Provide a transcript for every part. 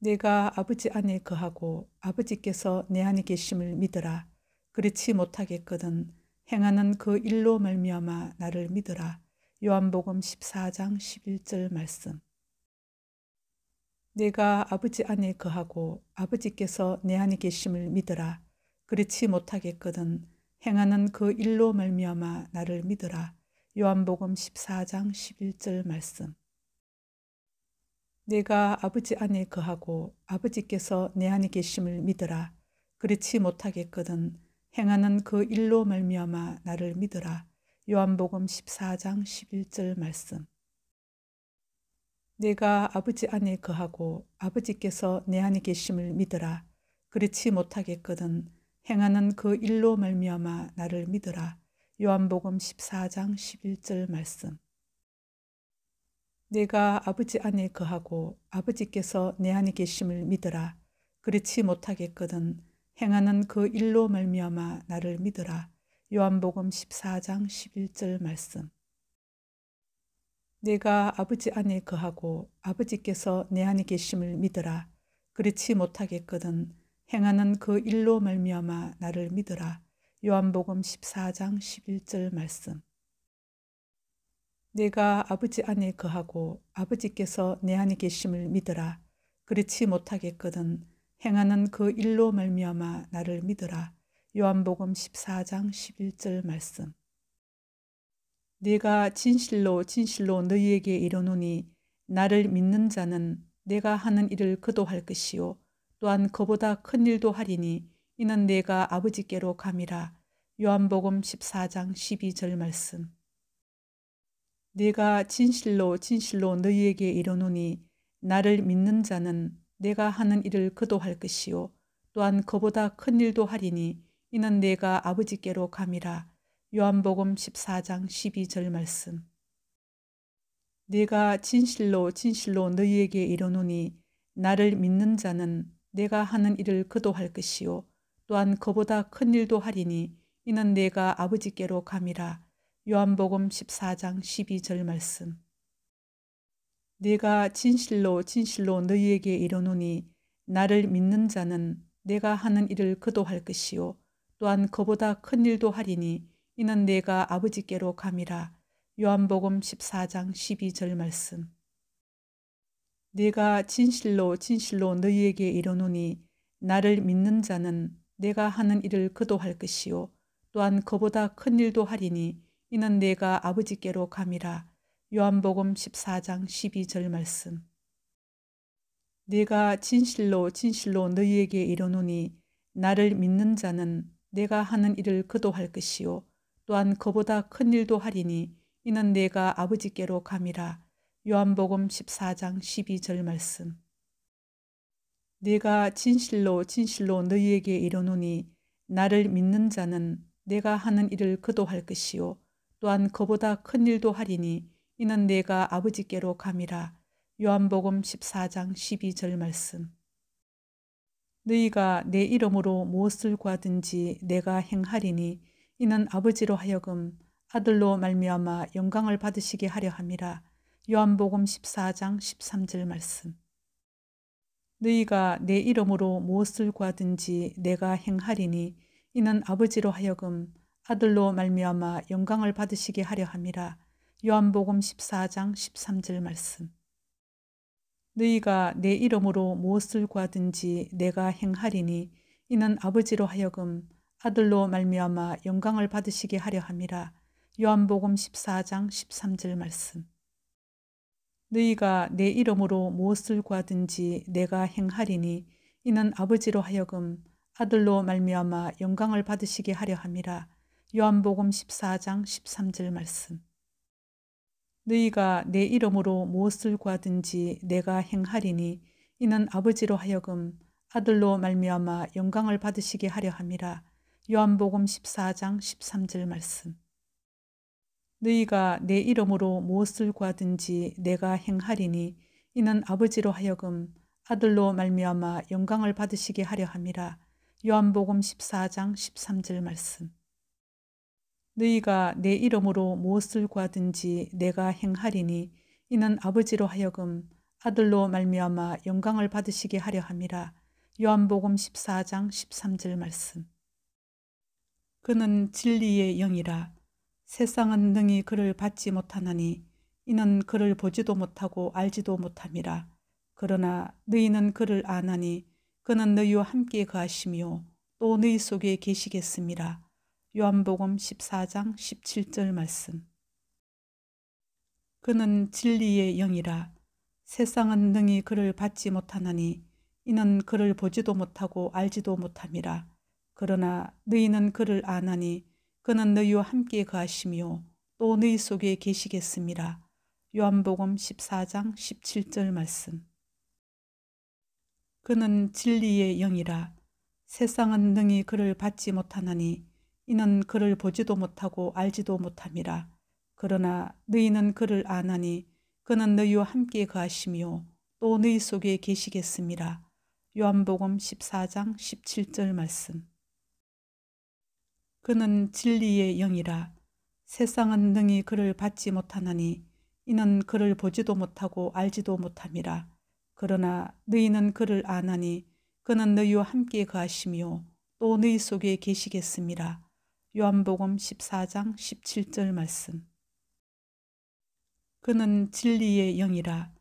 내가 아버지 안에 거하고 아버지께서 내 안에 계심을 믿어라 그렇지 못하겠거든 행하는 그 일로 말미암아 나를 믿어라 요한복음 14장 11절 말씀. 내가 아버지 안에 거하고 아버지께서 내 안에 계심을 믿으라. 그렇지 못하겠거든 행하는 그 일로 말미암아 나를 믿으라. 요한복음 14장 11절 말씀. 내가 아버지 안에 거하고 아버지께서 내 안에 계심을 믿으라. 그렇지 못하겠거든 행하는 그 일로 말미암아 나를 믿으라. 요한복음 14장 11절 말씀. 내가 아버지 안에 거하고 아버지께서 내 안에 계심을 믿으라. 그렇지 못하겠거든 행하는 그 일로 말미암아 나를 믿으라. 요한복음 14장 11절 말씀. 내가 아버지 안에 거하고 아버지께서 내 안에 계심을 믿어라 그렇지 못하겠거든 행하는 그 일로 말미암아 나를 믿어라 요한복음 14장 11절 말씀. 내가 아버지 안에 거하고 아버지께서 내 안에 계심을 믿으라. 그렇지 못하겠거든 행하는 그 일로 말미암아 나를 믿으라. 요한복음 14장 11절 말씀. 내가 아버지 안에 거하고 아버지께서 내 안에 계심을 믿어라 그렇지 못하겠거든 행하는 그 일로 말미암아 나를 믿어라 요한복음 14장 11절 말씀. 내가 진실로 진실로 너희에게 이르노니 나를 믿는 자는 내가 하는 일을 그도 할 것이요 또한 그보다 큰 일도 하리니 이는 내가 아버지께로 감이라. 요한복음 14장 12절 말씀. 내가 진실로 진실로 너희에게 이르노니 나를 믿는 자는 내가 하는 일을 그도 할 것이요 또한 그보다 큰 일도 하리니 이는 내가 아버지께로 감이라. 요한복음 14장 12절 말씀. 내가 진실로 진실로 너희에게 이르노니 나를 믿는 자는 내가 하는 일을 그도 할 것이요 또한 그보다 큰 일도 하리니 이는 내가 아버지께로 감이라. 요한복음 14장 12절 말씀. 내가 진실로 진실로 너희에게 이르노니 나를 믿는 자는 내가 하는 일을 그도 할 것이요 또한 그보다 큰 일도 하리니 이는 내가 아버지께로 감이라. 요한복음 14장 12절 말씀. 내가 진실로 진실로 너희에게 이르노니 나를 믿는 자는 내가 하는 일을 그도 할 것이요 또한 그보다 큰 일도 하리니 이는 내가 아버지께로 감이라. 요한복음 14장 12절 말씀. 내가 진실로 진실로 너희에게 이르노니 나를 믿는 자는 내가 하는 일을 그도 할 것이요 또한 그보다 큰 일도 하리니 이는 내가 아버지께로 감이라. 요한복음 14장 12절 말씀. 내가 진실로 진실로 너희에게 이르노니 나를 믿는 자는 내가 하는 일을 그도 할 것이요 또한 그보다 큰 일도 하리니 이는 내가 아버지께로 감이라. 요한복음 14장 12절 말씀. 너희가 내 이름으로 무엇을 구하든지 내가 행하리니 이는 아버지로 하여금 아들로 말미암아 영광을 받으시게 하려 함이라. 요한복음 14장 13절 말씀. 너희가 내 이름으로 무엇을 구하든지 내가 행하리니 이는 아버지로 하여금 아들로 말미암아 영광을 받으시게 하려 함이라. 요한복음 14장 13절 말씀. 너희가 내 이름으로 무엇을 구하든지 내가 행하리니 이는 아버지로 하여금 아들로 말미암아 영광을 받으시게 하려 함이라. 요한복음 14장 13절 말씀. 너희가 내 이름으로 무엇을 구하든지 내가 행하리니 이는 아버지로 하여금 아들로 말미암아 영광을 받으시게 하려 함이라. 요한복음 14장 13절 말씀. 너희가 내 이름으로 무엇을 구하든지 내가 행하리니 이는 아버지로 하여금 아들로 말미암아 영광을 받으시게 하려 함이라. 요한복음 14장 13절 말씀. 너희가 내 이름으로 무엇을 구하든지 내가 행하리니 이는 아버지로 하여금 아들로 말미암아 영광을 받으시게 하려 함이라. 요한복음 14장 13절 말씀. 너희가 내 이름으로 무엇을 구하든지 내가 행하리니 이는 아버지로 하여금 아들로 말미암아 영광을 받으시게 하려 함이라. 요한복음 14장 13절 말씀. 그는 진리의 영이라 세상은 능히 그를 받지 못하나니 이는 그를 보지도 못하고 알지도 못함이라. 그러나 너희는 그를 아나니 그는 너희와 함께 거하시며 또 너희 속에 계시겠습니다. 요한복음 14장 17절 말씀. 그는 진리의 영이라 세상은 능히 그를 받지 못하나니 이는 그를 보지도 못하고 알지도 못함이라. 그러나 너희는 그를 아나니 그는 너희와 함께 거하시며 또 너희 속에 계시겠습니다. 요한복음 14장 17절 말씀. 그는 진리의 영이라 세상은 능히 그를 받지 못하나니 이는 그를 보지도 못하고 알지도 못함이라. 그러나 너희는 그를 아나니 그는 너희와 함께 거하시며 또 너희 속에 계시겠습니다. 요한복음 14장 17절 말씀. 그는 진리의 영이라. 세상은 능히 그를 받지 못하나니 이는 그를 보지도 못하고 알지도 못함이라. 그러나 너희는 그를 아나니 그는 너희와 함께 거하시며 또 너희 속에 계시겠습니다. 요한복음 14장 17절 말씀. 그는 진리의 영이라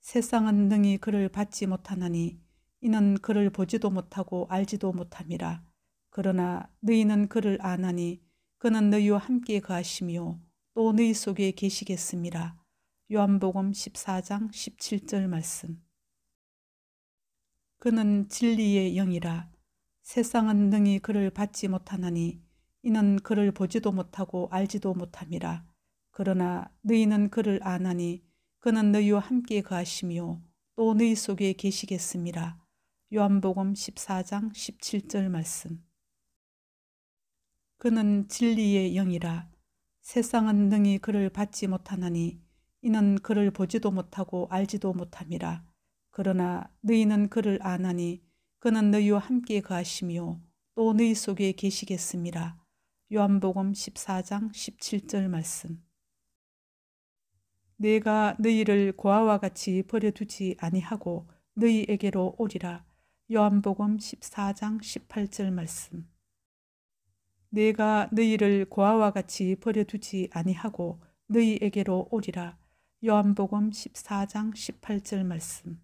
세상은 능히 그를 받지 못하나니 이는 그를 보지도 못하고 알지도 못함이라. 그러나 너희는 그를 아나니 그는 너희와 함께 거하시며 또 너희 속에 계시겠습니다. 요한복음 14장 17절 말씀. 그는 진리의 영이라 세상은 능히 그를 받지 못하나니 이는 그를 보지도 못하고 알지도 못함이라. 그러나 너희는 그를 아나니 그는 너희와 함께 거하시며 또 너희 속에 계시겠습니다. 요한복음 14장 17절 말씀. 그는 진리의 영이라. 세상은 능히 그를 받지 못하나니 이는 그를 보지도 못하고 알지도 못함이라. 그러나 너희는 그를 아나니 그는 너희와 함께 거하시며 또 너희 속에 계시겠습니다. 요한복음 14장 17절 말씀. 내가 너희를 고아와 같이 버려두지 아니하고 너희에게로 오리라. 요한복음 14장 18절 말씀. 내가 너희를 고아와 같이 버려두지 아니하고 너희에게로 오리라. 요한복음 14장 18절 말씀.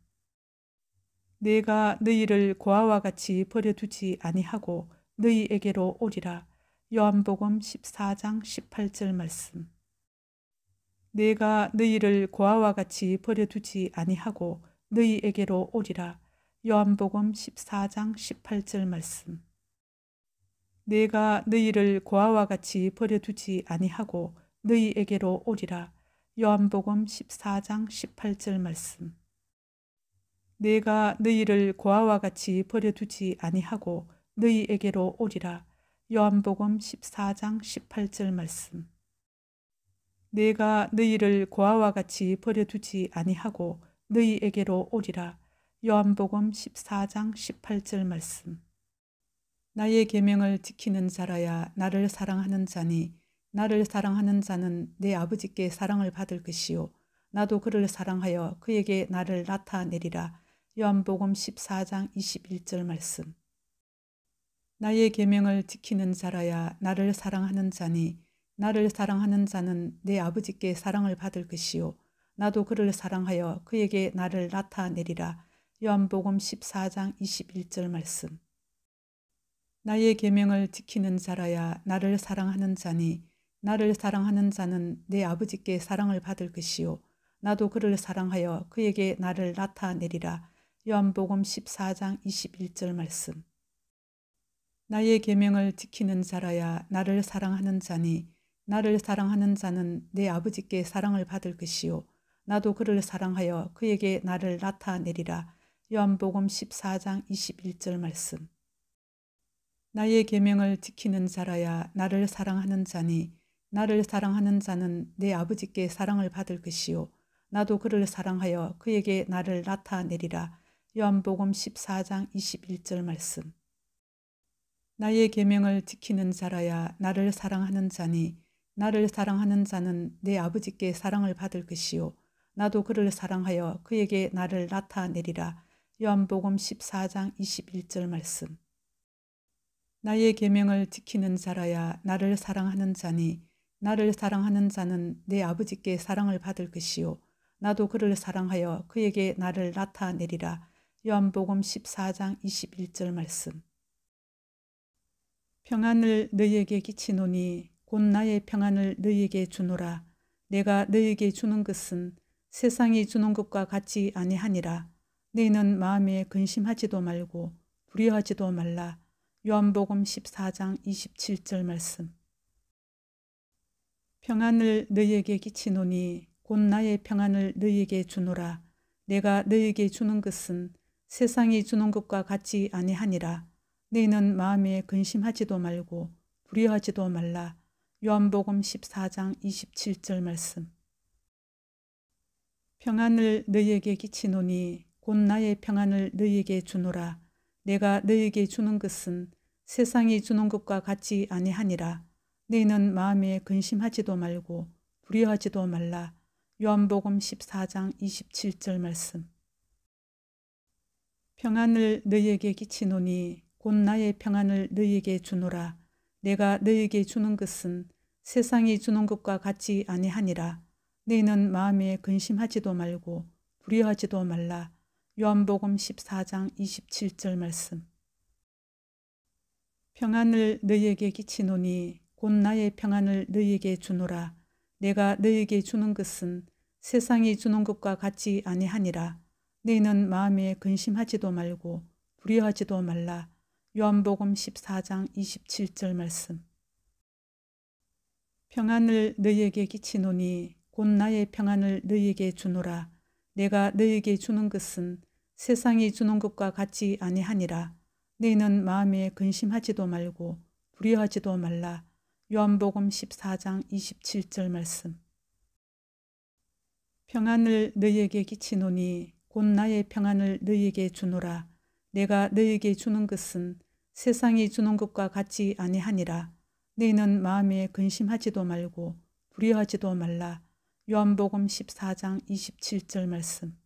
내가 너희를 고아와 같이 버려두지 아니하고 너희에게로 오리라. 요한복음 14장 18절 말씀. 내가 너희를 고아와 같이 버려두지 아니하고 너희에게로 오리라. 요한복음 14장 18절 말씀. 내가 너희를 고아와 같이 버려두지 아니하고 너희에게로 오리라. 요한복음 14장 18절 말씀. 내가 너희를 고아와 같이 버려두지 아니하고 너희에게로 오리라. 요한복음 14장 18절 말씀. 내가 너희를 고아와 같이 버려두지 아니하고 너희에게로 오리라. 요한복음 14장 18절 말씀. 나의 계명을 지키는 자라야 나를 사랑하는 자니 나를 사랑하는 자는 내 아버지께 사랑을 받을 것이요 나도 그를 사랑하여 그에게 나를 나타내리라. 요한복음 14장 21절 말씀. 나의 계명을 지키는 자라야 나를 사랑하는 자니 나를 사랑하는 자는 내 아버지께 사랑을 받을 것이요 나도 그를 사랑하여 그에게 나를 나타내리라. 요한복음 14장 21절 말씀. 나의 계명을 지키는 자라야 나를 사랑하는 자니 나를 사랑하는 자는 내 아버지께 사랑을 받을 것이요 나도 그를 사랑하여 그에게 나를 나타내리라. 요한복음 14장 21절 말씀. 나의 계명을 지키는 자라야 나를 사랑하는 자니 나를 사랑하는 자는 내 아버지께 사랑을 받을 것이요 나도 그를 사랑하여 그에게 나를 나타내리라. 요한복음 14장 21절 말씀. 나의 계명을 지키는 자라야 나를 사랑하는 자니 나를 사랑하는 자는 내 아버지께 사랑을 받을 것이요 나도 그를 사랑하여 그에게 나를 나타내리라. 요한복음 14장 21절 말씀. 나의 계명을 지키는 자라야 나를 사랑하는 자니 나를 사랑하는 자는 내 아버지께 사랑을 받을 것이요 나도 그를 사랑하여 그에게 나를 나타내리라. 요한복음 14장 21절 말씀. 나의 계명을 지키는 자라야 나를 사랑하는 자니 나를 사랑하는 자는 내 아버지께 사랑을 받을 것이요 나도 그를 사랑하여 그에게 나를 나타내리라. 요한복음 14장 21절 말씀. 평안을 너희에게 끼치노니 곧 나의 평안을 너희에게 주노라. 내가 너희에게 주는 것은 세상이 주는 것과 같지 아니하니라. 너희는 마음에 근심하지도 말고 두려워하지도 말라. 요한복음 14장 27절 말씀. 평안을 너희에게 끼치노니 곧 나의 평안을 너희에게 주노라. 내가 너희에게 주는 것은 세상이 주는 것과 같지 아니하니라. 너희는 마음에 근심하지도 말고 불의하지도 말라. 요한복음 14장 27절 말씀. 평안을 너희에게 끼치노니 곧 나의 평안을 너희에게 주노라. 내가 너희에게 주는 것은 세상이 주는 것과 같지 아니하니라. 너희는 마음에 근심하지도 말고 불의하지도 말라. 요한복음 14장 27절 말씀. 평안을 너희에게 끼치노니 곧 나의 평안을 너희에게 주노라. 내가 너희에게 주는 것은 세상이 주는 것과 같지 아니하니라. 너희는 마음에 근심하지도 말고 불려하지도 말라. 요한복음 14장 27절 말씀. 평안을 너희에게 끼치노니 곧 나의 평안을 너희에게 주노라. 내가 너희에게 주는 것은 세상이 주는 것과 같지 아니하니라. 너희는 마음에 근심하지도 말고 불려하지도 말라. 요한복음 14장 27절 말씀 평안을 너희에게 끼치노니 곧 나의 평안을 너희에게 주노라 내가 너희에게 주는 것은 세상이 주는 것과 같지 아니하니라 너희는 마음에 근심하지도 말고 두려워하지도 말라 요한복음 14장 27절 말씀 평안을 너희에게 끼치노니 곧 나의 평안을 너희에게 주노라 내가 너희에게 주는 것은 세상이 주는 것과 같지 아니하니라. 너희는 마음에 근심하지도 말고 불효하지도 말라. 요한복음 14장 27절 말씀.